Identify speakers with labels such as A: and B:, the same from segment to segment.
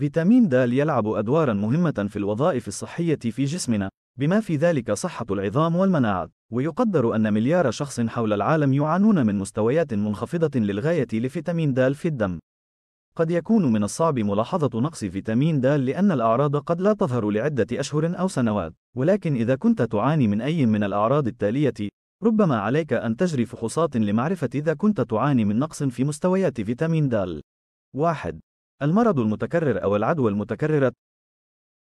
A: فيتامين د يلعب أدوارا مهمة في الوظائف الصحية في جسمنا، بما في ذلك صحة العظام والمناعة، ويقدر أن مليار شخص حول العالم يعانون من مستويات منخفضة للغاية لفيتامين د في الدم. قد يكون من الصعب ملاحظة نقص فيتامين د لأن الأعراض قد لا تظهر لعدة أشهر أو سنوات، ولكن إذا كنت تعاني من أي من الأعراض التالية، ربما عليك أن تجري فحوصات لمعرفة إذا كنت تعاني من نقص في مستويات فيتامين د. واحد المرض المتكرر أو العدوى المتكررة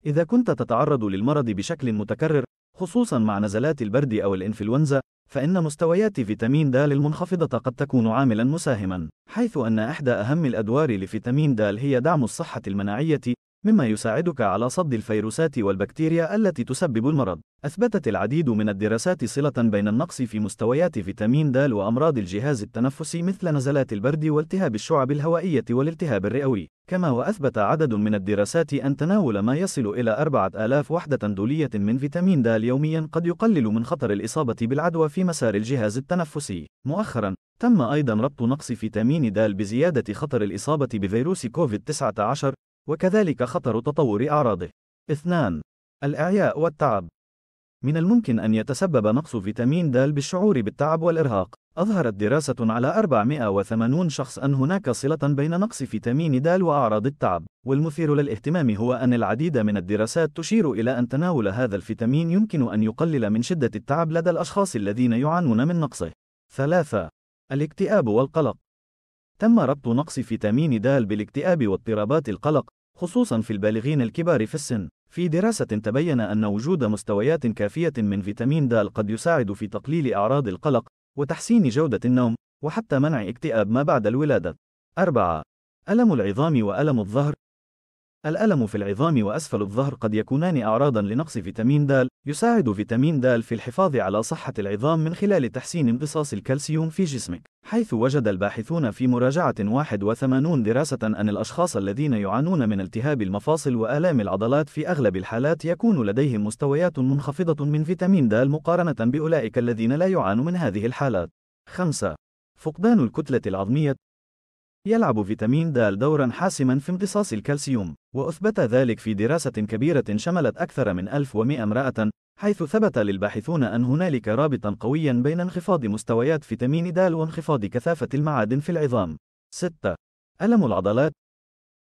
A: إذا كنت تتعرض للمرض بشكل متكرر خصوصا مع نزلات البرد أو الإنفلونزا فإن مستويات فيتامين د المنخفضة قد تكون عاملا مساهما حيث أن إحدى أهم الأدوار لفيتامين د هي دعم الصحة المناعية مما يساعدك على صد الفيروسات والبكتيريا التي تسبب المرض. أثبتت العديد من الدراسات صلة بين النقص في مستويات فيتامين د وأمراض الجهاز التنفسي مثل نزلات البرد والتهاب الشعب الهوائية والالتهاب الرئوي. كما وأثبت عدد من الدراسات أن تناول ما يصل إلى 4000 وحدة دولية من فيتامين د يوميا قد يقلل من خطر الإصابة بالعدوى في مسار الجهاز التنفسي. مؤخرا، تم أيضا ربط نقص فيتامين د بزيادة خطر الإصابة بفيروس كوفيد-19 وكذلك خطر تطور أعراضه. 2. الإعياء والتعب من الممكن أن يتسبب نقص فيتامين د بالشعور بالتعب والإرهاق. أظهرت دراسة على 480 شخص أن هناك صلة بين نقص فيتامين د وأعراض التعب، والمثير للاهتمام هو أن العديد من الدراسات تشير إلى أن تناول هذا الفيتامين يمكن أن يقلل من شدة التعب لدى الأشخاص الذين يعانون من نقصه. 3. الاكتئاب والقلق تم ربط نقص فيتامين د بالاكتئاب واضطرابات القلق، خصوصا في البالغين الكبار في السن. في دراسة تبين أن وجود مستويات كافية من فيتامين د قد يساعد في تقليل أعراض القلق وتحسين جودة النوم وحتى منع اكتئاب ما بعد الولادة. 4. ألم العظام وألم الظهر الألم في العظام وأسفل الظهر قد يكونان أعراضا لنقص فيتامين د يساعد فيتامين د في الحفاظ على صحة العظام من خلال تحسين امتصاص الكالسيوم في جسمك، حيث وجد الباحثون في مراجعة 81 دراسة أن الأشخاص الذين يعانون من التهاب المفاصل وآلام العضلات في أغلب الحالات يكون لديهم مستويات منخفضة من فيتامين د مقارنة بأولئك الذين لا يعانوا من هذه الحالات. 5. فقدان الكتلة العظمية يلعب فيتامين د دورا حاسما في امتصاص الكالسيوم، وأثبت ذلك في دراسة كبيرة شملت أكثر من 1100 امرأة، حيث ثبت للباحثون أن هنالك رابطا قويا بين انخفاض مستويات فيتامين د وانخفاض كثافة المعادن في العظام. 6. ألم العضلات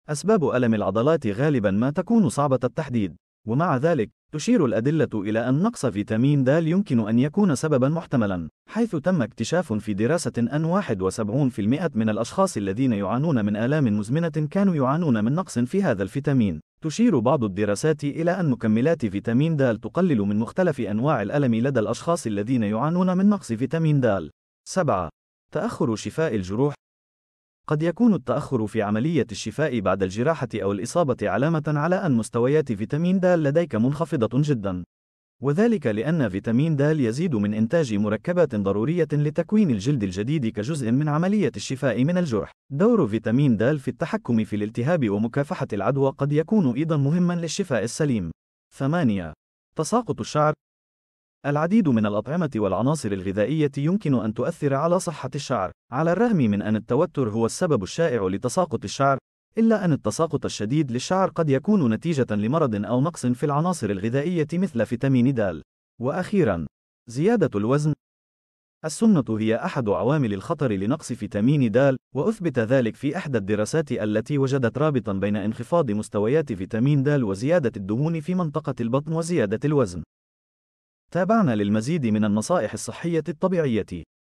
A: أسباب ألم العضلات غالبا ما تكون صعبة التحديد، ومع ذلك تشير الأدلة إلى أن نقص فيتامين د يمكن أن يكون سببا محتملا، حيث تم اكتشاف في دراسة أن 71% من الأشخاص الذين يعانون من آلام مزمنة كانوا يعانون من نقص في هذا الفيتامين. تشير بعض الدراسات إلى أن مكملات فيتامين د تقلل من مختلف أنواع الألم لدى الأشخاص الذين يعانون من نقص فيتامين د. 7. تأخر شفاء الجروح قد يكون التأخر في عملية الشفاء بعد الجراحة أو الإصابة علامة على أن مستويات فيتامين د لديك منخفضة جدا. وذلك لأن فيتامين د يزيد من إنتاج مركبات ضرورية لتكوين الجلد الجديد كجزء من عملية الشفاء من الجرح. دور فيتامين د في التحكم في الالتهاب ومكافحة العدوى قد يكون أيضا مهما للشفاء السليم. 8. تساقط الشعر العديد من الأطعمة والعناصر الغذائية يمكن أن تؤثر على صحة الشعر، على الرغم من أن التوتر هو السبب الشائع لتساقط الشعر، إلا أن التساقط الشديد للشعر قد يكون نتيجة لمرض أو نقص في العناصر الغذائية مثل فيتامين د. وأخيراً، زيادة الوزن. السمنة هي أحد عوامل الخطر لنقص فيتامين د، وأثبت ذلك في إحدى الدراسات التي وجدت رابطاً بين انخفاض مستويات فيتامين د وزيادة الدهون في منطقة البطن وزيادة الوزن. تابعنا للمزيد من النصائح الصحية الطبيعية